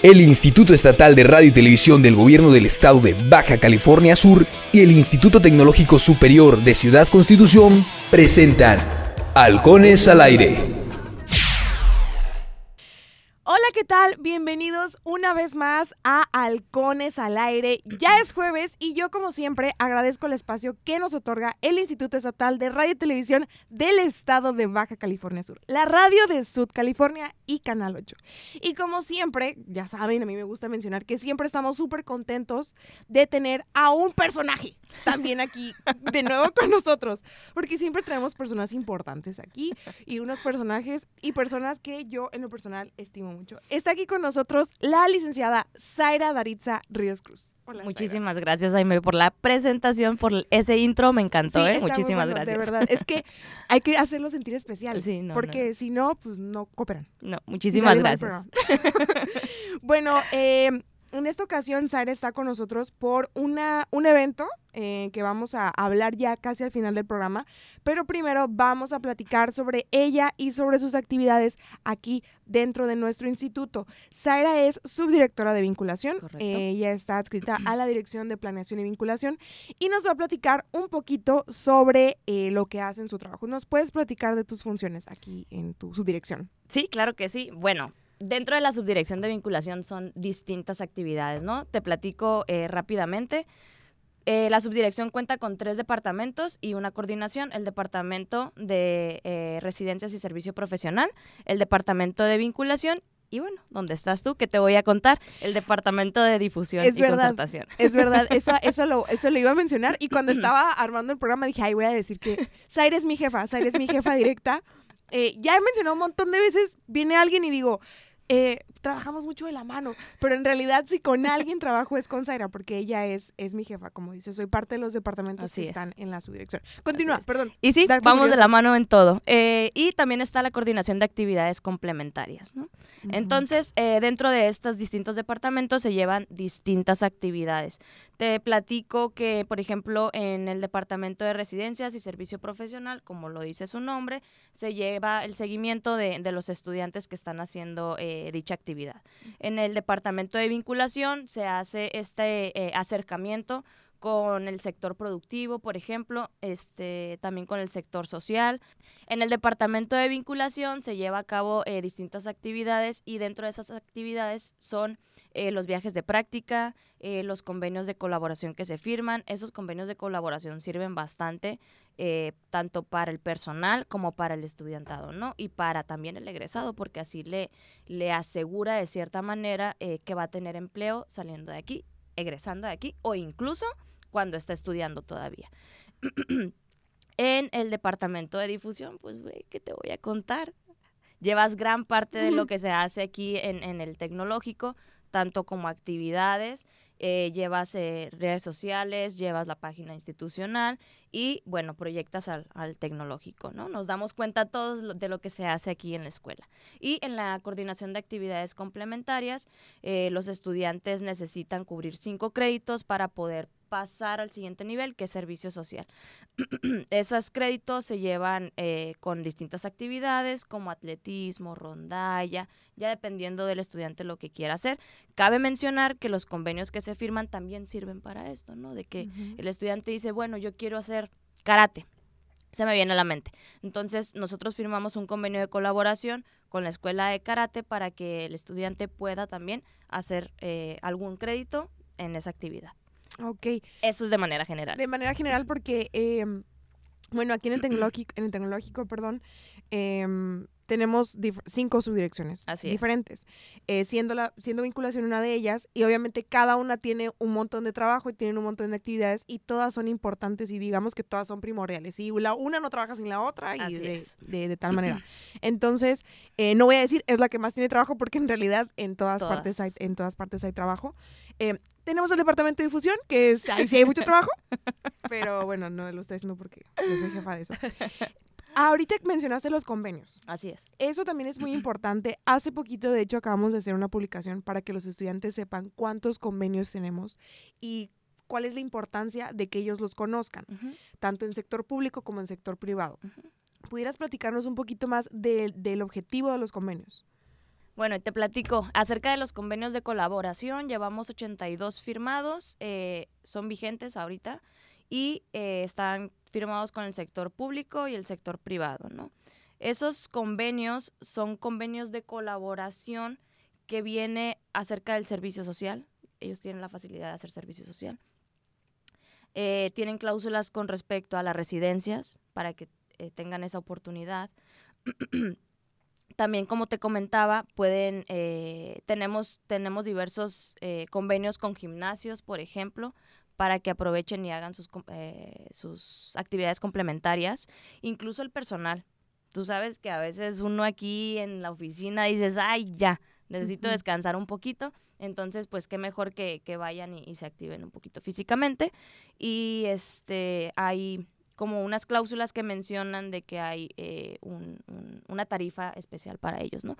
El Instituto Estatal de Radio y Televisión del Gobierno del Estado de Baja California Sur y el Instituto Tecnológico Superior de Ciudad Constitución presentan Halcones al Aire. ¿qué tal? Bienvenidos una vez más a Halcones al Aire. Ya es jueves y yo, como siempre, agradezco el espacio que nos otorga el Instituto Estatal de Radio y Televisión del Estado de Baja California Sur, la radio de Sud California y Canal 8. Y como siempre, ya saben, a mí me gusta mencionar que siempre estamos súper contentos de tener a un personaje también aquí de nuevo con nosotros, porque siempre traemos personas importantes aquí y unos personajes y personas que yo en lo personal estimo mucho. Está aquí con nosotros la licenciada Zaira Daritza Ríos Cruz. Muchísimas gracias, Jaime, por la presentación, por ese intro, me encantó, ¿eh? Muchísimas gracias. De verdad, es que hay que hacerlo sentir especial, porque si no, pues no cooperan. No, muchísimas gracias. bueno, eh, en esta ocasión Zaira está con nosotros por una, un evento eh, que vamos a hablar ya casi al final del programa, pero primero vamos a platicar sobre ella y sobre sus actividades aquí dentro de nuestro instituto. Zaira es subdirectora de vinculación, eh, ella está adscrita a la Dirección de Planeación y Vinculación y nos va a platicar un poquito sobre eh, lo que hace en su trabajo. ¿Nos puedes platicar de tus funciones aquí en tu subdirección? Sí, claro que sí. Bueno, dentro de la subdirección de vinculación son distintas actividades, ¿no? Te platico eh, rápidamente. Eh, la subdirección cuenta con tres departamentos y una coordinación, el departamento de eh, residencias y servicio profesional, el departamento de vinculación y bueno, ¿dónde estás tú? ¿Qué te voy a contar el departamento de difusión y verdad, Es verdad, eso, eso, lo, iba a mencionar y cuando estaba armando el programa dije, ay, voy a decir que Zaire es mi jefa, Zaire es mi jefa directa. ya he mencionado un montón de veces, viene alguien y digo, eh, trabajamos mucho de la mano, pero en realidad si con alguien trabajo es con Zaira, porque ella es, es mi jefa, como dice, soy parte de los departamentos que están en la subdirección. Continúa, perdón. Y sí, vamos de la mano en todo. Eh, y también está la coordinación de actividades complementarias. ¿no? Entonces, eh, dentro de estos distintos departamentos se llevan distintas actividades. Te platico que, por ejemplo, en el departamento de residencias y servicio profesional, como lo dice su nombre, se lleva el seguimiento de, los estudiantes que están haciendo dicha actividad. En el departamento de vinculación se hace este eh, acercamiento con el sector productivo, por ejemplo, este, también con el sector social. En el departamento de vinculación se lleva a cabo eh, distintas actividades y dentro de esas actividades son eh, los viajes de práctica, los convenios de colaboración que se firman. Esos convenios de colaboración sirven bastante eh, tanto para el personal como para el estudiantado, ¿no? Y para también el egresado, porque así le, asegura de cierta manera eh, que va a tener empleo saliendo de aquí, egresando de aquí o incluso cuando está estudiando todavía. en el departamento de difusión, pues, güey, ¿qué te voy a contar? Llevas gran parte de lo que se hace aquí en el tecnológico, tanto como actividades, eh, llevas eh, redes sociales, llevas la página institucional y, bueno, proyectas al, al, tecnológico, ¿no? Nos damos cuenta todos de lo que se hace aquí en la escuela. Y en la coordinación de actividades complementarias, eh, los estudiantes necesitan cubrir cinco créditos para poder pasar al siguiente nivel, que es servicio social. Esos créditos se llevan eh, con distintas actividades como atletismo, rondalla, ya dependiendo del estudiante lo que quiera hacer. Cabe mencionar que los convenios que se firman también sirven para esto, ¿no? De que el estudiante dice, bueno, yo quiero hacer karate, se me viene a la mente. Entonces, nosotros firmamos un convenio de colaboración con la escuela de karate para que el estudiante pueda también hacer eh, algún crédito en esa actividad. Ok. Eso es de manera general. De manera general porque, em, bueno, aquí en el tecnológico, en el tecnológico perdón, eh, tenemos cinco subdirecciones diferentes, eh, siendo, la, siendo vinculación una de ellas y obviamente cada una tiene un montón de trabajo y tienen un montón de actividades y todas son importantes y digamos que todas son primordiales. Y la una no trabaja sin la otra y de, de, de, tal manera. Entonces, eh, no voy a decir es la que más tiene trabajo porque en realidad en todas, Partes, hay, en todas partes hay trabajo. Eh, tenemos el departamento de difusión, que es, ahí sí hay mucho trabajo, pero bueno, no lo estoy diciendo porque yo soy jefa de eso. Ahorita mencionaste los convenios. Así es. Eso también es muy importante. Hace poquito, de hecho, acabamos de hacer una publicación para que los estudiantes sepan cuántos convenios tenemos y cuál es la importancia de que ellos los conozcan, tanto en sector público como en sector privado. ¿Pudieras platicarnos un poquito más del objetivo de los convenios? Bueno, te platico acerca de los convenios de colaboración. Llevamos 82 firmados, eh, son vigentes ahorita y eh, están firmados con el sector público y el sector privado, ¿no? Esos convenios son convenios de colaboración que viene acerca del servicio social. Ellos tienen la facilidad de hacer servicio social. Eh, tienen cláusulas con respecto a las residencias para que eh, tengan esa oportunidad. también, como te comentaba, pueden, eh, tenemos, tenemos diversos eh, convenios con gimnasios, por ejemplo, para que aprovechen y hagan sus, eh, sus actividades complementarias, incluso el personal. Tú sabes que a veces uno aquí en la oficina dices, ay, ya, necesito descansar un poquito. Entonces, pues qué mejor que, vayan y, y, se activen un poquito físicamente. Y este, hay como unas cláusulas que mencionan de que hay eh, una tarifa especial para ellos, ¿no?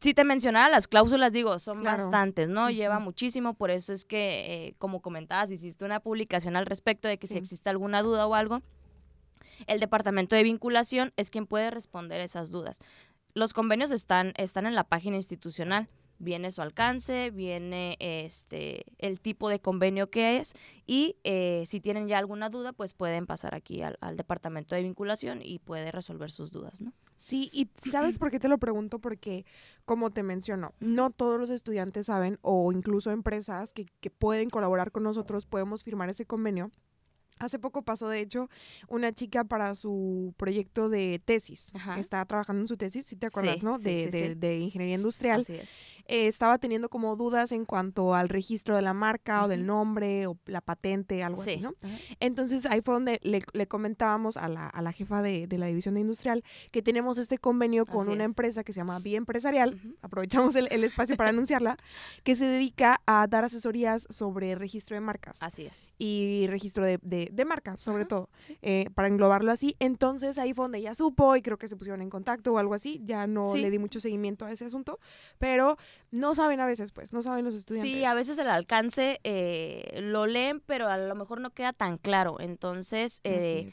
Si te mencionara las cláusulas, digo, son bastantes, ¿no? Lleva muchísimo, por eso es que, eh, como comentabas, hiciste una publicación al respecto de que si existe alguna duda o algo, el departamento de vinculación es quien puede responder esas dudas. Los convenios están, están en la página institucional viene su alcance, viene este, el tipo de convenio que es y eh, si tienen ya alguna duda, pues pueden pasar aquí al, departamento de vinculación y puede resolver sus dudas, ¿no? Sí, y ¿sabes por qué te lo pregunto? Porque, como te menciono, no todos los estudiantes saben o incluso empresas que pueden colaborar con nosotros, podemos firmar ese convenio Hace poco pasó, de hecho, una chica para su proyecto de tesis. Ajá. Estaba trabajando en su tesis, si te acuerdas, ¿no? De, de, ingeniería industrial. Así es. Eh, estaba teniendo como dudas en cuanto al registro de la marca o del nombre o la patente, algo así, ¿no? Entonces ahí fue donde le, comentábamos a la, a la jefa de, la división de industrial que tenemos este convenio con una empresa que se llama Vía Empresarial, aprovechamos el espacio para anunciarla, que se dedica a dar asesorías sobre registro de marcas. Así es. Y registro de de, marca, sobre todo, eh, para englobarlo así. Entonces ahí fue donde ya supo y creo que se pusieron en contacto o algo así. Ya no le di mucho seguimiento a ese asunto, pero no saben a veces, pues, no saben los estudiantes. Sí, a veces el alcance eh, lo leen, pero a lo mejor no queda tan claro. Entonces, eh,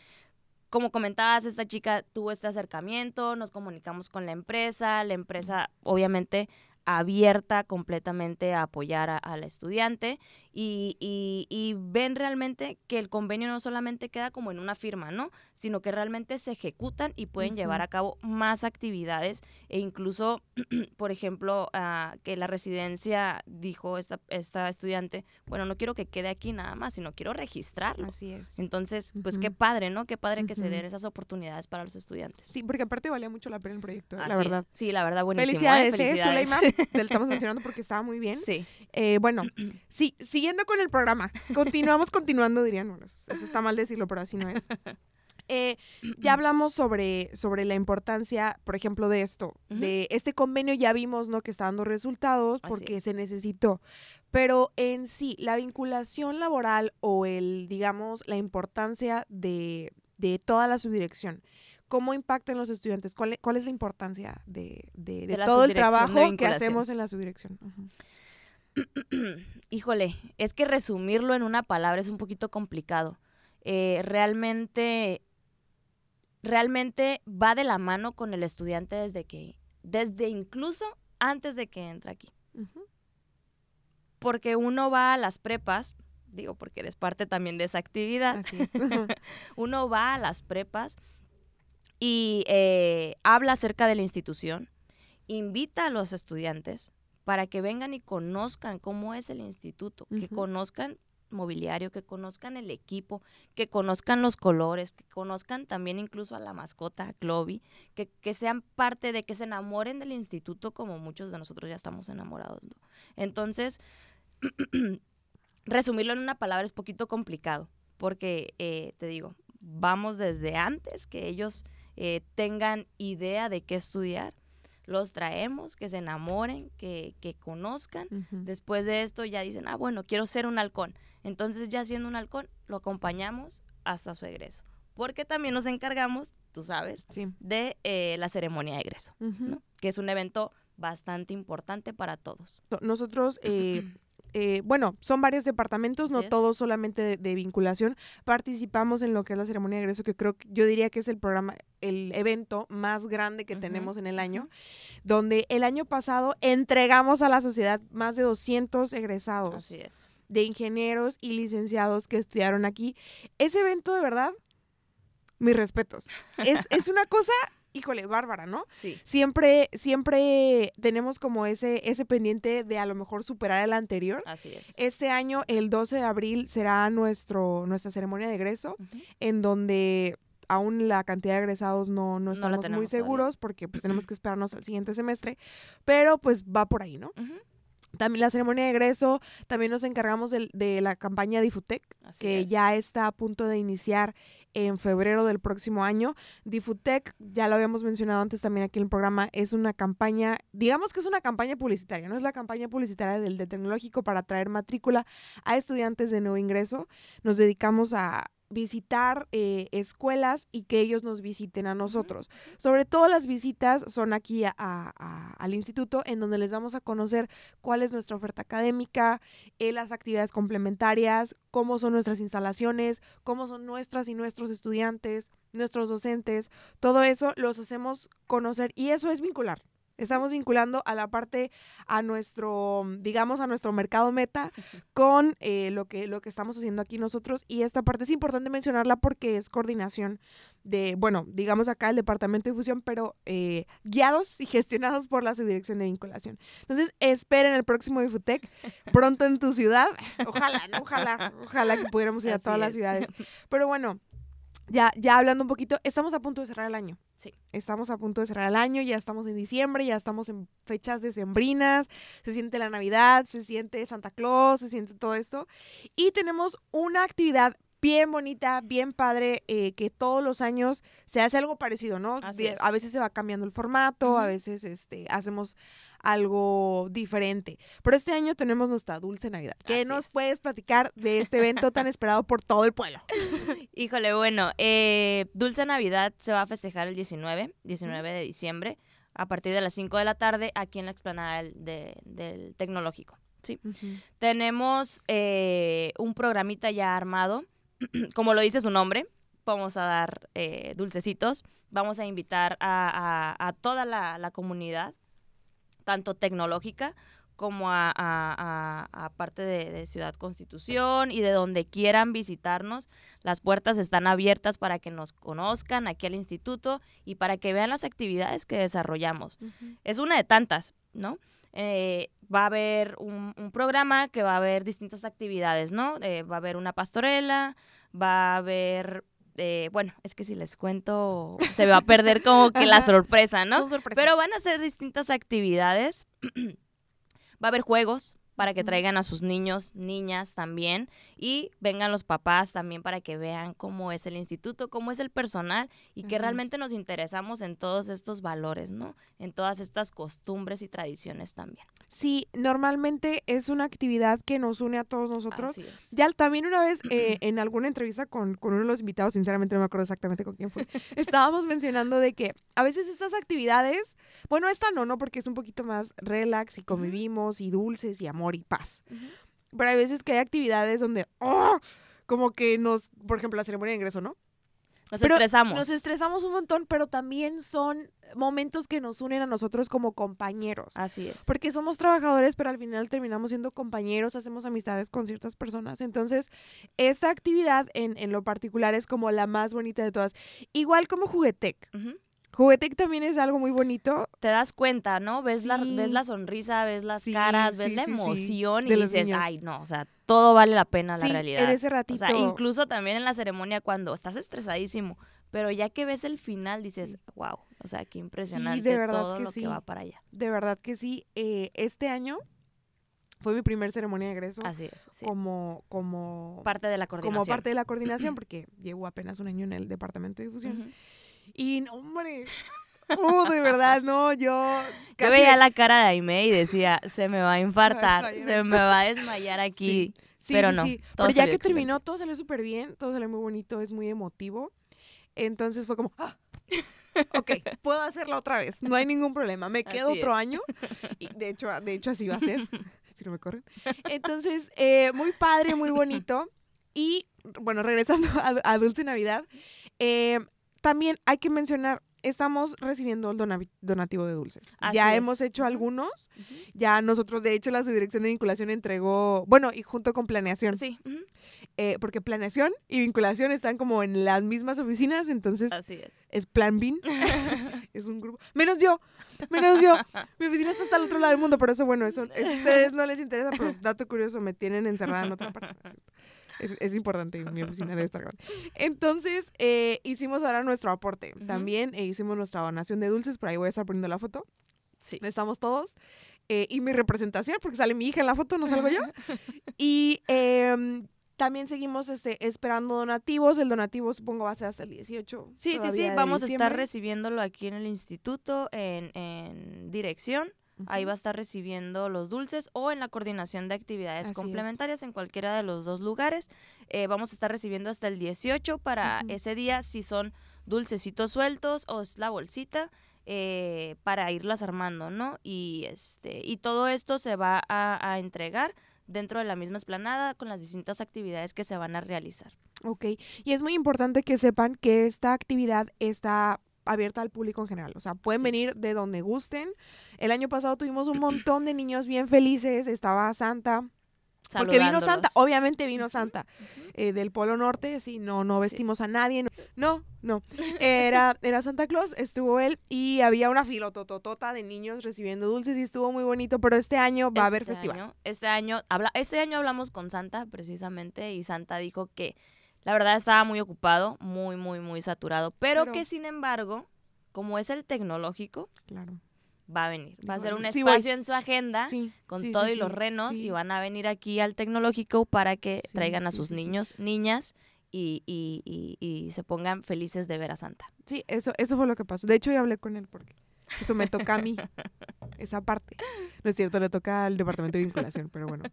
como comentabas, esta chica tuvo este acercamiento, nos comunicamos con la empresa, la empresa obviamente abierta completamente a apoyar a la estudiante y, ven realmente que el convenio no solamente queda como en una firma, ¿no? Sino que realmente se ejecutan y pueden llevar a cabo más actividades e incluso, por ejemplo, ah, que la residencia dijo esta, esta estudiante, bueno, no quiero que quede aquí nada más, sino quiero registrarla Así es. Entonces, pues qué padre, ¿no? Qué padre que se den esas oportunidades para los estudiantes. Sí, porque aparte valía mucho la pena el proyecto, ¿eh? la verdad. Sí, la verdad, buenísimo. ¿eh? Felicidades, ¿eh? te lo estamos mencionando porque estaba muy bien. Sí. Eh, bueno, sí, siguiendo con el programa, continuamos continuando, dirían, eso está mal decirlo, pero así no es. Eh, ya hablamos sobre, sobre la importancia, por ejemplo, de esto, de este convenio ya vimos, ¿no? Que está dando resultados porque se necesitó. Pero en sí, la vinculación laboral o el, digamos, la importancia de, de toda la subdirección. ¿Cómo impacta en los estudiantes? ¿Cuál, e, es la importancia de, todo el trabajo que hacemos en la subdirección? Híjole, es que resumirlo en una palabra es un poquito complicado. Eh, realmente, realmente va de la mano con el estudiante desde que, desde incluso antes de que entra aquí. Porque uno va a las prepas, digo porque eres parte también de esa actividad, uno va a las prepas y eh, habla acerca de la institución, invita a los estudiantes para que vengan y conozcan cómo es el instituto, que conozcan mobiliario, que conozcan el equipo, que conozcan los colores, que conozcan también incluso a la mascota, a Clovy, que, sean parte de, que se enamoren del instituto como muchos de nosotros ya estamos enamorados. ¿no? Entonces, resumirlo en una palabra es poquito complicado, porque eh, te digo, vamos desde antes que ellos eh, tengan idea de qué estudiar. Los traemos, que se enamoren, que, conozcan. Después de esto ya dicen, ah, bueno, quiero ser un halcón. Entonces ya siendo un halcón, lo acompañamos hasta su egreso. Porque también nos encargamos, tú sabes, de eh, la ceremonia de egreso, que es un evento bastante importante para todos. Nosotros eh, Eh, bueno, son varios departamentos, no todos solamente de, vinculación. Participamos en lo que es la ceremonia de egreso, que creo que yo diría que es el programa, el evento más grande que tenemos en el año, donde el año pasado entregamos a la sociedad más de 200 egresados. de ingenieros y licenciados que estudiaron aquí. Ese evento, de verdad, mis respetos. Es, es una cosa híjole, bárbara, ¿no? Sí. Siempre, siempre tenemos como ese, ese pendiente de a lo mejor superar el anterior. Así es. Este año, el 12 de abril, será nuestro, nuestra ceremonia de egreso, en donde aún la cantidad de egresados no, no estamos muy seguros porque pues tenemos que esperarnos al siguiente semestre, pero pues va por ahí, ¿no? También la ceremonia de egreso, también nos encargamos de, la campaña Difutec, que ya está a punto de iniciar en febrero del próximo año. Difutec, ya lo habíamos mencionado antes también aquí en el programa, es una campaña, digamos que es una campaña publicitaria, no es la campaña publicitaria del de tecnológico para traer matrícula a estudiantes de nuevo ingreso. Nos dedicamos a visitar eh, escuelas y que ellos nos visiten a nosotros. Sobre todo las visitas son aquí al instituto, en donde les damos a conocer cuál es nuestra oferta académica, eh, las actividades complementarias, cómo son nuestras instalaciones, cómo son nuestras y nuestros estudiantes, nuestros docentes, todo eso los hacemos conocer y eso es vincular. Estamos vinculando a la parte, a nuestro, digamos, a nuestro mercado meta con eh, lo, que, lo que estamos haciendo aquí nosotros. Y esta parte es importante mencionarla porque es coordinación de, bueno, digamos acá el departamento de difusión, pero eh, guiados y gestionados por la subdirección de vinculación. Entonces, esperen el próximo Difutec pronto en tu ciudad. Ojalá, ojalá, ojalá que pudiéramos ir a todas las ciudades. Pero bueno, ya, ya hablando un poquito, estamos a punto de cerrar el año. Sí. Estamos a punto de cerrar el año, ya estamos en diciembre, ya estamos en fechas decembrinas, se siente la Navidad, se siente Santa Claus, se siente todo esto. Y tenemos una actividad bien bonita, bien padre, eh, que todos los años se hace algo parecido, ¿no? Así A veces se va cambiando el formato, a veces este, hacemos algo diferente. Pero este año tenemos nuestra dulce Navidad. ¿Qué nos puedes platicar de este evento tan esperado por todo el pueblo? Híjole, bueno, eh, Dulce Navidad se va a festejar el 19, 19 de diciembre, a partir de las 5 de la tarde, aquí en la explanada del, tecnológico. Sí. Tenemos eh, un programita ya armado, como lo dice su nombre, vamos a dar eh, dulcecitos, vamos a invitar a, toda la, la, comunidad tanto tecnológica como a, parte de, Ciudad Constitución y de donde quieran visitarnos. Las puertas están abiertas para que nos conozcan aquí al instituto y para que vean las actividades que desarrollamos. Es una de tantas, ¿no? Eh, va a haber un, programa que va a haber distintas actividades, ¿no? Eh, va a haber una pastorela, va a haber este, bueno, es que si les cuento se va a perder como que la sorpresa, ¿no? Pero van a ser distintas actividades. va a haber juegos, para que traigan a sus niños, niñas también, y vengan los papás también para que vean cómo es el instituto, cómo es el personal y que realmente nos interesamos en todos estos valores, ¿no? En todas estas costumbres y tradiciones también. Sí, normalmente es una actividad que nos une a todos nosotros. Ya también una vez eh, en alguna entrevista con, uno de los invitados, sinceramente no me acuerdo exactamente con quién fue, estábamos mencionando de que a veces estas actividades, bueno, esta no, no, porque es un poquito más relax y convivimos y dulces y amor y paz. Pero hay veces que hay actividades donde, ¡oh! como que nos, por ejemplo, la ceremonia de ingreso, ¿no? Nos estresamos. Nos estresamos un montón, pero también son momentos que nos unen a nosotros como compañeros. Así es. Porque somos trabajadores, pero al final terminamos siendo compañeros, hacemos amistades con ciertas personas. Entonces, esta actividad en, lo particular es como la más bonita de todas. Igual como Juguetec. Juguetec también es algo muy bonito. Te das cuenta, ¿no? Ves, la, ves la sonrisa, ves las caras, ves la emoción y dices, ay, no, o sea, todo vale la pena la realidad. En ese ratito. O sea, incluso también en la ceremonia cuando estás estresadísimo, pero ya que ves el final dices, wow, o sea, qué impresionante de verdad todo que lo que va para allá. De verdad que sí. Eh, este año fue mi primer ceremonia de egreso. Así es. Como, como. Parte de la coordinación. Como parte de la coordinación, porque llevo apenas un año en el departamento de difusión. Y hombre, de verdad, no, yo... Casi... veía la cara de Aime y decía, se me va a infartar, se me va a, desmayar aquí. pero no. ya que terminó, todo salió súper bien, todo salió muy bonito, es muy emotivo. Entonces fue como, ¡Ah! ok, puedo hacerla otra vez, no hay ningún problema, me quedo otro año. de hecho, ah, de hecho así va a ser, si no me corren. Entonces, eh, muy padre, muy bonito. Y bueno, regresando a, a Dulce Navidad, eh, también hay que mencionar, estamos recibiendo el donativo de dulces. ya hemos hecho algunos. Ya nosotros, de hecho, la subdirección de vinculación entregó, bueno, y junto con planeación. Sí. Eh, porque planeación y vinculación están como en las mismas oficinas, entonces. Así es. Es Plan BIN. es un grupo. Menos yo, menos yo. Mi oficina está hasta el otro lado del mundo, pero eso, bueno, eso, a ustedes no les interesa, pero dato curioso, me tienen encerrada en otra parte. Es, es importante, mi oficina debe estar grande. Entonces, eh, hicimos ahora nuestro aporte. También eh, hicimos nuestra donación de dulces, por ahí voy a estar poniendo la foto. Sí. Estamos todos. Eh, y mi representación, porque sale mi hija en la foto, no salgo yo. y em, también seguimos este, esperando donativos. El donativo supongo va a ser hasta el 18. Sí, sí, sí. Vamos a estar recibiéndolo aquí en el instituto, en, en dirección. Ahí va a estar recibiendo los dulces o en la coordinación de actividades complementarias en cualquiera de los dos lugares. Eh, vamos a estar recibiendo hasta el 18 para ese día si son dulcecitos sueltos o es la bolsita. Eh, para irlas armando, ¿no? Y este y todo esto se va a, a entregar dentro de la misma esplanada con las distintas actividades que se van a realizar. Ok, y es muy importante que sepan que esta actividad está abierta al público en general. O sea, pueden venir de donde gusten. El año pasado tuvimos un montón de niños bien felices. Estaba Santa. Porque vino Santa, obviamente vino Santa eh, del Polo Norte, sí, no, no vestimos a nadie, no, no, era, era Santa Claus, estuvo él y había una filotototota de niños recibiendo dulces y estuvo muy bonito, pero este año va a haber este festival. este año, este año hablamos con Santa precisamente y Santa dijo que la verdad estaba muy ocupado, muy, muy, muy saturado, pero, que sin embargo, como es el tecnológico, claro. va a venir. Va a ser un espacio en su agenda con todo y los renos y van a venir aquí al tecnológico para que traigan a sus niños, niñas y, y, y, se pongan felices de ver a Santa. Sí, eso, eso fue lo que pasó. De hecho, yo hablé con él porque eso me toca a mí, esa parte. No es cierto, le toca al departamento de vinculación, pero bueno,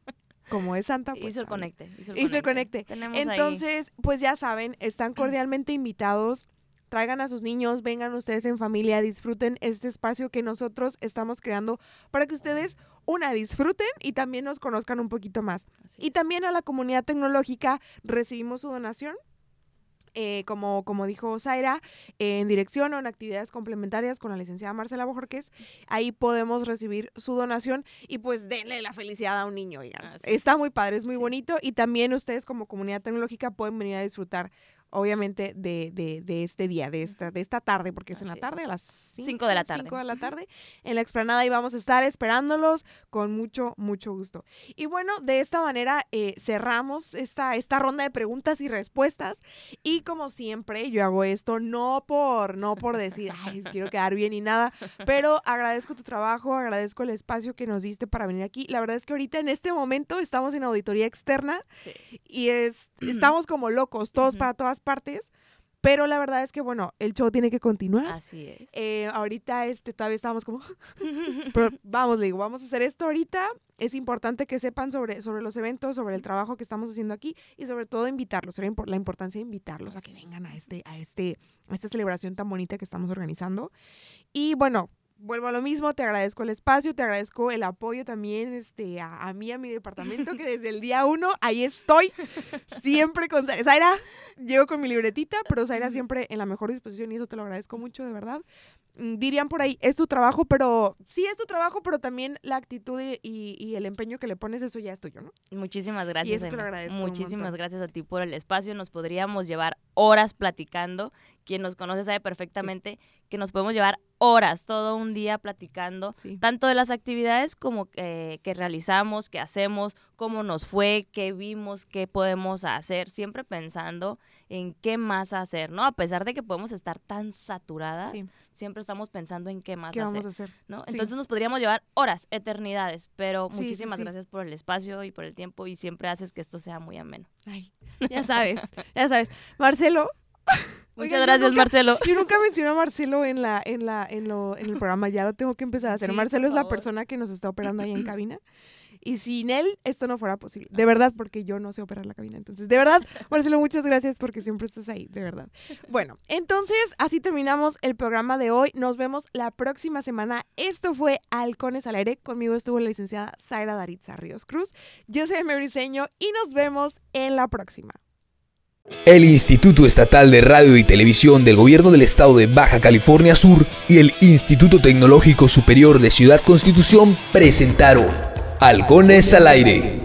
como es Santa. Pues, hizo el conecte. Hizo el, conecte. Entonces, pues ya saben, están cordialmente invitados. Traigan a sus niños, vengan ustedes en familia, disfruten este espacio que nosotros estamos creando para que ustedes una, disfruten y también nos conozcan un poquito más. y también a la comunidad tecnológica recibimos su donación eh, como, como dijo Zaira, en dirección o en actividades complementarias con la licenciada Marcela Bojorquez. Ahí podemos recibir su donación y pues denle la felicidad a un niño. Está muy padre, es muy bonito y también ustedes como comunidad tecnológica pueden venir a disfrutar obviamente, de, este día, de esta, de esta tarde, porque es en la tarde, a las 5 de la tarde. 5 de la tarde, en la explanada y vamos a estar esperándolos con mucho, mucho gusto. Y bueno, de esta manera eh, cerramos esta, esta ronda de preguntas y respuestas. Y como siempre, yo hago esto no por, no por decir, ay, quiero quedar bien y nada, pero agradezco tu trabajo, agradezco el espacio que nos diste para venir aquí. La verdad es que ahorita en este momento estamos en auditoría externa y es, estamos como locos, todos para todas partes. Pero la verdad es que, bueno, el show tiene que continuar. Así es. Eh, ahorita este, todavía estamos como, pero vamos, le digo, vamos a hacer esto ahorita. Es importante que sepan sobre, sobre los eventos, sobre el trabajo que estamos haciendo aquí y sobre todo invitarlos. la importancia de invitarlos a que vengan a, este, a, este, a esta celebración tan bonita que estamos organizando. Y bueno, vuelvo a lo mismo, te agradezco el espacio, te agradezco el apoyo también este, a, mí, a mi departamento, que desde el día uno ahí estoy, siempre con Zaira. Llego con mi libretita, pero Zaira siempre en la mejor disposición y eso te lo agradezco mucho, de verdad. Mm, dirían por ahí, es tu trabajo, pero sí es tu trabajo, pero también la actitud y, el empeño que le pones, eso ya es tuyo, ¿no? Muchísimas gracias. Muchísimas gracias a ti por el espacio. Nos podríamos llevar horas platicando. Quien nos conoce sabe perfectamente que nos podemos llevar horas, todo un día platicando, tanto de las actividades como que realizamos, que hacemos, cómo nos fue, qué vimos, qué podemos hacer, siempre pensando en qué más hacer, ¿no? A pesar de que podemos estar tan saturadas, siempre estamos pensando en qué más hacer, ¿no? Entonces nos podríamos llevar horas, eternidades, pero muchísimas gracias por el espacio y por el tiempo y siempre haces que esto sea muy ameno. Ay, ya sabes, ya sabes. Marcelo, Muchas gracias, Marcelo. Yo nunca menciono a Marcelo en la, en la, en lo, en el programa, ya lo tengo que empezar a hacer. Marcelo es la persona que nos está operando ahí en cabina. Y sin él, esto no fuera posible. De verdad, porque yo no sé operar la cabina. Entonces, de verdad, Marcelo, muchas gracias porque siempre estás ahí, de verdad. Bueno, entonces, así terminamos el programa de hoy. Nos vemos la próxima semana. Esto fue Halcones al Aire. Conmigo estuvo la licenciada Zaira Daritza Ríos Cruz. Yo soy Mary Seño y nos vemos en la próxima. El Instituto Estatal de Radio y Televisión del Gobierno del Estado de Baja California Sur y el Instituto Tecnológico Superior de Ciudad Constitución presentaron Halcones al Aire.